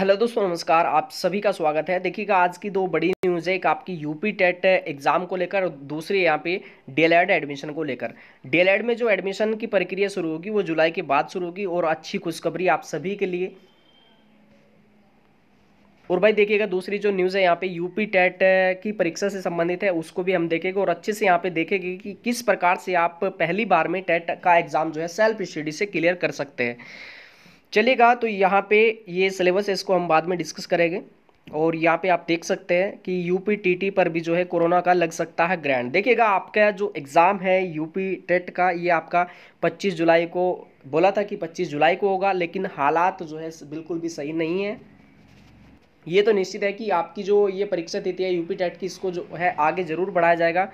hello दोस्तों नमस्कार आप सभी का स्वागत है देखिएगा आज की दो बड़ी न्यूज़ है एक आपकी यूपी टेट एग्ज़ाम को लेकर और दूसरी यहाँ पे डीएलएड एडमिशन को लेकर एड में जो एडमिशन की प्रक्रिया शुरू होगी वो जुलाई के बाद शुरू होगी और अच्छी खुशखबरी आप सभी के लिए और भाई देखिएगा दूसरी जो न्यूज़ है यहाँ पे यूपी टेट की परीक्षा से संबंधित है उसको भी हम देखेंगे और अच्छे से यहाँ पे देखेंगे कि किस प्रकार से आप पहली बार में टेट का एग्ज़ाम जो है सेल्फ स्टडी से क्लियर कर सकते हैं चलेगा तो यहाँ पे ये सिलेबस है इसको हम बाद में डिस्कस करेंगे और यहाँ पे आप देख सकते हैं कि यूपी टीटी पर भी जो है कोरोना का लग सकता है ग्रैंड देखिएगा आपका जो एग्ज़ाम है यूपी टेट का ये आपका 25 जुलाई को बोला था कि 25 जुलाई को होगा लेकिन हालात तो जो है बिल्कुल भी सही नहीं है ये तो निश्चित है कि आपकी जो ये परीक्षा तिथि है यूपी टेट की इसको जो है आगे ज़रूर बढ़ाया जाएगा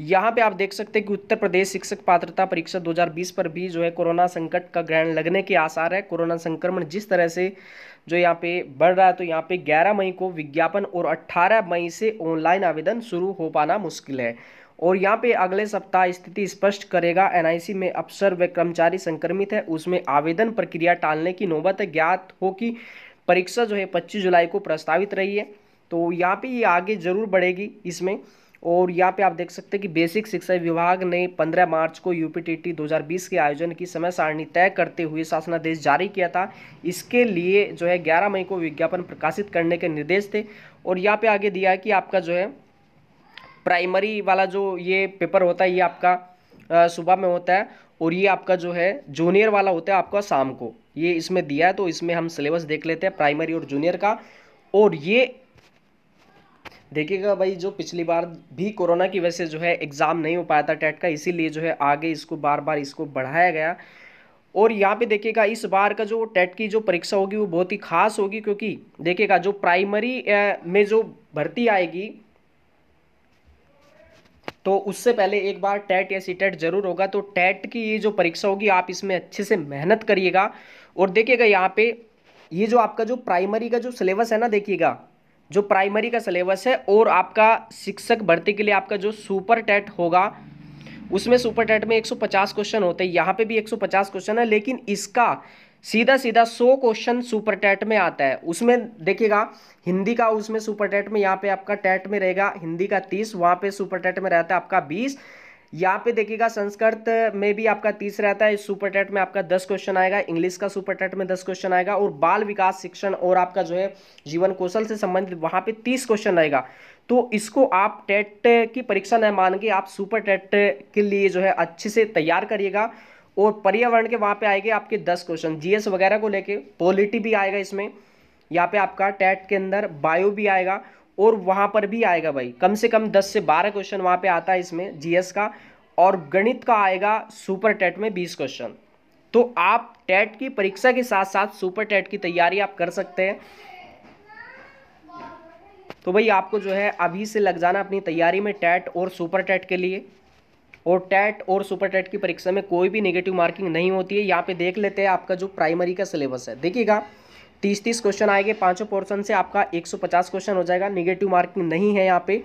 यहाँ पे आप देख सकते हैं कि उत्तर प्रदेश शिक्षक पात्रता परीक्षा 2020 पर भी जो है कोरोना संकट का ग्रहण लगने के आसार है कोरोना संक्रमण जिस तरह से जो यहाँ पे बढ़ रहा है तो यहाँ पे 11 मई को विज्ञापन और 18 मई से ऑनलाइन आवेदन शुरू हो पाना मुश्किल है और यहाँ पे अगले सप्ताह स्थिति स्पष्ट करेगा एनआईसी में अफसर व कर्मचारी संक्रमित है उसमें आवेदन प्रक्रिया टालने की नौबत है ज्ञात हो कि परीक्षा जो है पच्चीस जुलाई को प्रस्तावित रही है तो यहाँ पे ये आगे जरूर बढ़ेगी इसमें और यहाँ पे आप देख सकते हैं कि बेसिक शिक्षा विभाग ने 15 मार्च को पी टी के आयोजन की समय सारणी तय करते हुए शासनादेश जारी किया था इसके लिए जो है 11 मई को विज्ञापन प्रकाशित करने के निर्देश थे और यहाँ पे आगे दिया है कि आपका जो है प्राइमरी वाला जो ये पेपर होता है ये आपका सुबह में होता है और ये आपका जो है जूनियर वाला होता है आपका शाम को ये इसमें दिया है तो इसमें हम सिलेबस देख लेते हैं प्राइमरी और जूनियर का और ये देखिएगा भाई जो पिछली बार भी कोरोना की वजह से जो है एग्ज़ाम नहीं हो पाया था टेट का इसीलिए जो है आगे इसको बार बार इसको बढ़ाया गया और यहाँ पे देखिएगा इस बार का जो टेट की जो परीक्षा होगी वो बहुत ही खास होगी क्योंकि देखिएगा जो प्राइमरी में जो भर्ती आएगी तो उससे पहले एक बार टेट या सी टेट जरूर होगा तो टेट की ये जो परीक्षा होगी आप इसमें अच्छे से मेहनत करिएगा और देखिएगा यहाँ पे ये जो आपका जो प्राइमरी का जो सिलेबस है ना देखिएगा जो प्राइमरी का सिलेबस है और आपका शिक्षक भर्ती के लिए आपका जो सुपर टेट होगा उसमें सुपर टेट में 150 क्वेश्चन होते हैं यहाँ पे भी 150 क्वेश्चन है लेकिन इसका सीधा सीधा 100 क्वेश्चन सुपर टेट में आता है उसमें देखिएगा हिंदी का उसमें सुपर टेट में यहाँ पे आपका टेट में रहेगा हिंदी का 30 वहाँ पे सुपर टेट में रहता है आपका यहाँ पे देखिएगा संस्कृत में भी आपका तीस रहता है सुपर टेट में आपका दस क्वेश्चन आएगा इंग्लिश का सुपर टेट में दस क्वेश्चन आएगा और बाल विकास शिक्षण और आपका जो है जीवन कौशल से संबंधित वहाँ पे तीस क्वेश्चन आएगा तो इसको आप टेट की परीक्षा न मान के आप सुपर टेट के लिए जो है अच्छे से तैयार करिएगा और पर्यावरण के वहाँ पे आएंगे आपके दस क्वेश्चन जीएस वगैरह को लेके पॉलिटी भी आएगा इसमें यहाँ पे आपका टेट के अंदर बायो भी आएगा और वहाँ पर भी आएगा भाई कम से कम दस से बारह क्वेश्चन वहाँ पे आता है इसमें जीएस का और गणित का आएगा सुपर टेट में बीस क्वेश्चन तो आप टेट की परीक्षा के साथ साथ सुपर टेट की तैयारी आप कर सकते हैं तो भाई आपको जो है अभी से लग जाना अपनी तैयारी में टेट और सुपर टेट के लिए और टेट और सुपर टेट की परीक्षा में कोई भी नेगेटिव मार्किंग नहीं होती है यहाँ पे देख लेते हैं आपका जो प्राइमरी का सिलेबस है देखिएगा तीस तीस क्वेश्चन आएंगे पांचों पोर्शन से आपका एक सौ पचास क्वेश्चन हो जाएगा निगेटिव मार्किंग नहीं है यहाँ पे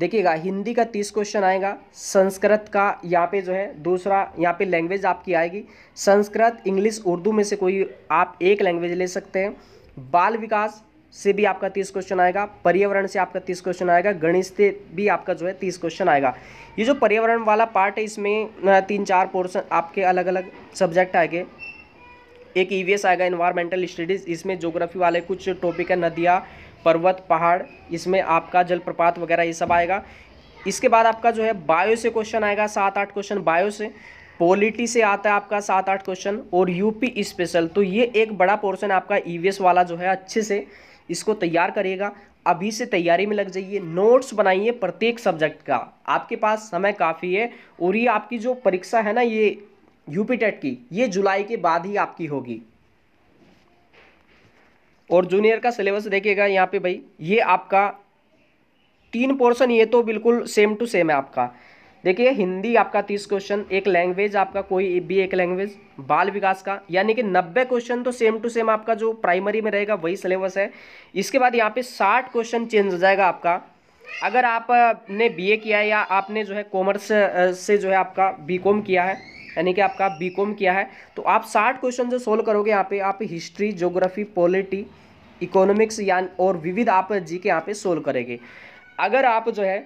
देखिएगा हिंदी का तीस क्वेश्चन आएगा संस्कृत का यहाँ पे जो है दूसरा यहाँ पे लैंग्वेज आपकी आएगी संस्कृत इंग्लिश उर्दू में से कोई आप एक लैंग्वेज ले सकते हैं बाल विकास से भी आपका तीस क्वेश्चन आएगा पर्यावरण से आपका तीस क्वेश्चन आएगा गणित से भी आपका जो है तीस क्वेश्चन आएगा ये जो पर्यावरण वाला पार्ट है इसमें तीन चार पोर्शन आपके अलग अलग सब्जेक्ट आएंगे एक ई e आएगा इन्वायरमेंटल स्टडीज़ इसमें जोग्राफी वाले कुछ टॉपिक है नदियाँ पर्वत पहाड़ इसमें आपका जलप्रपात वगैरह ये सब आएगा इसके बाद आपका जो है बायो से क्वेश्चन आएगा सात आठ क्वेश्चन बायो से पॉलिटी से आता है आपका सात आठ क्वेश्चन और यूपी स्पेशल तो ये एक बड़ा पोर्शन आपका ईवीएस e वाला जो है अच्छे से इसको तैयार करिएगा अभी से तैयारी में लग जाइए नोट्स बनाइए प्रत्येक सब्जेक्ट का आपके पास समय काफ़ी है और ये आपकी जो परीक्षा है ना ये यूपी टेट की ये जुलाई के बाद ही आपकी होगी और जूनियर का सिलेबस देखिएगा यहाँ पे भाई ये आपका तीन पोर्शन ये तो बिल्कुल सेम टू सेम है आपका देखिए हिंदी आपका तीस क्वेश्चन एक लैंग्वेज आपका कोई भी एक लैंग्वेज बाल विकास का यानी कि नब्बे क्वेश्चन तो सेम टू सेम आपका जो प्राइमरी में रहेगा वही सिलेबस है इसके बाद यहाँ पे साठ क्वेश्चन चेंज हो जाएगा आपका अगर आपने बीए किया है या आपने जो है कॉमर्स से जो है आपका बीकॉम किया है यानी कि आपका बी कॉम किया है तो आप साठ क्वेश्चन जो सोल्व करोगे यहाँ पे आप हिस्ट्री जोग्राफी पॉलिटी इकोनॉमिक्स या और विविध आप जी के यहाँ पे सोल्व करेंगे अगर आप जो है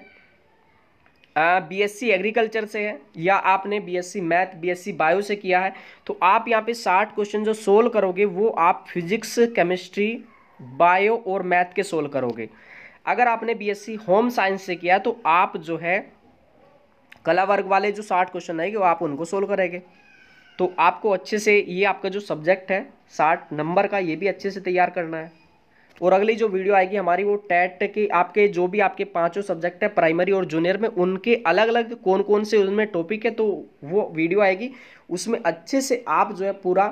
बीएससी एग्रीकल्चर से है या आपने बीएससी मैथ बीएससी बायो से किया है तो आप यहाँ पे साठ क्वेश्चन जो सोल्व करोगे वो आप फिजिक्स केमिस्ट्री बायो और मैथ के सोल्व करोगे अगर आपने बीएससी होम साइंस से किया तो आप जो है कला वर्ग वाले जो साठ क्वेश्चन आएंगे वो आप उनको सोल्व करेंगे तो आपको अच्छे से ये आपका जो सब्जेक्ट है साठ नंबर का ये भी अच्छे से तैयार करना है और अगली जो वीडियो आएगी हमारी वो टेट के आपके जो भी आपके पांचों सब्जेक्ट है प्राइमरी और जूनियर में उनके अलग अलग कौन कौन से उनमें टॉपिक है तो वो वीडियो आएगी उसमें अच्छे से आप जो है पूरा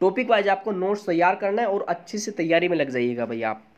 टॉपिक वाइज आपको नोट्स तैयार करना है और अच्छे से तैयारी में लग जाइएगा भैया आप